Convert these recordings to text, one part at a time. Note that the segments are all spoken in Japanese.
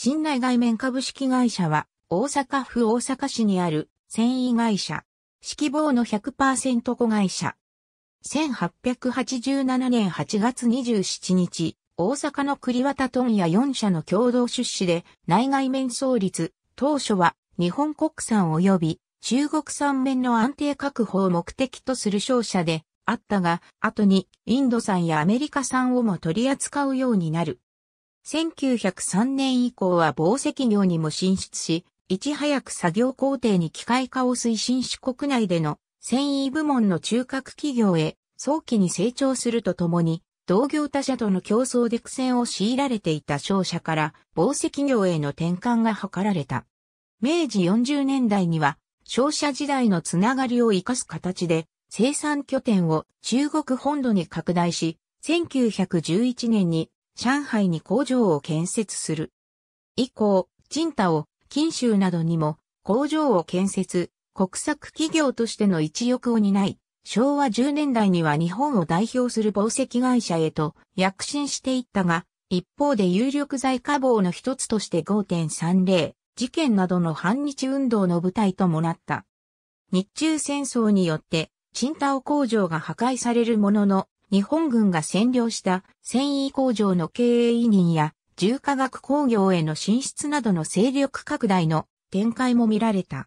新内外面株式会社は、大阪府大阪市にある繊維会社。指揮棒の100%子会社。1887年8月27日、大阪の栗綿問屋4社の共同出資で内外面創立、当初は日本国産及び中国産面の安定確保を目的とする商社であったが、後にインド産やアメリカ産をも取り扱うようになる。1903年以降は紡績業にも進出し、いち早く作業工程に機械化を推進し国内での繊維部門の中核企業へ早期に成長するとともに、同業他社との競争で苦戦を強いられていた商社から紡績業への転換が図られた。明治40年代には商社時代のつながりを活かす形で生産拠点を中国本土に拡大し、1911年に上海に工場を建設する。以降、陳太を金州などにも工場を建設、国策企業としての一翼を担い、昭和10年代には日本を代表する宝石会社へと躍進していったが、一方で有力在下房の一つとして5.30事件などの反日運動の舞台ともなった。日中戦争によって、チ太工場が破壊されるものの、日本軍が占領した繊維工場の経営委任や重化学工業への進出などの勢力拡大の展開も見られた。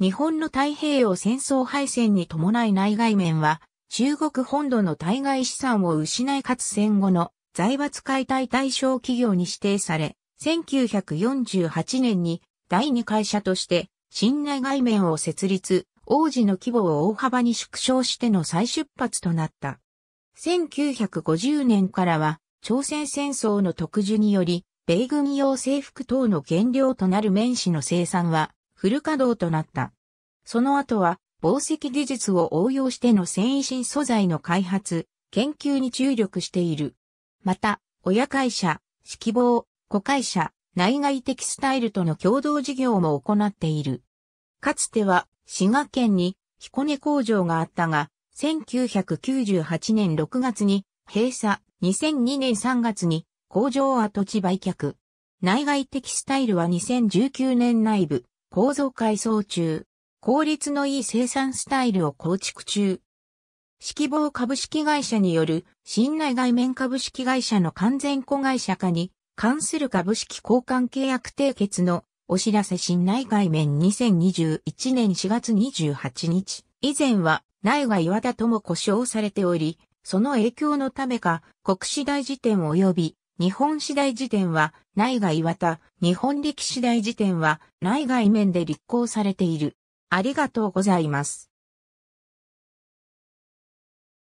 日本の太平洋戦争敗戦に伴い内外面は中国本土の対外資産を失いかつ戦後の財閥解体対象企業に指定され、1948年に第2会社として新内外面を設立、王子の規模を大幅に縮小しての再出発となった。1950年からは、朝鮮戦争の特需により、米軍用制服等の原料となる面紙の生産はフル稼働となった。その後は、紡績技術を応用しての繊維新素材の開発、研究に注力している。また、親会社、指揮棒、子会社、内外テキスタイルとの共同事業も行っている。かつては、滋賀県に彦根工場があったが、1998年6月に閉鎖、2002年3月に工場跡地売却。内外的スタイルは2019年内部、構造改装中。効率のいい生産スタイルを構築中。指揮棒株式会社による新内外面株式会社の完全子会社化に関する株式交換契約締結のお知らせ新内外面2021年4月28日。以前は苗が岩田とも呼称されており、その影響のためか、国史大辞典及び日本史大辞典は、内外岩田、日本歴史大辞典は、内外面で立候されている。ありがとうございます。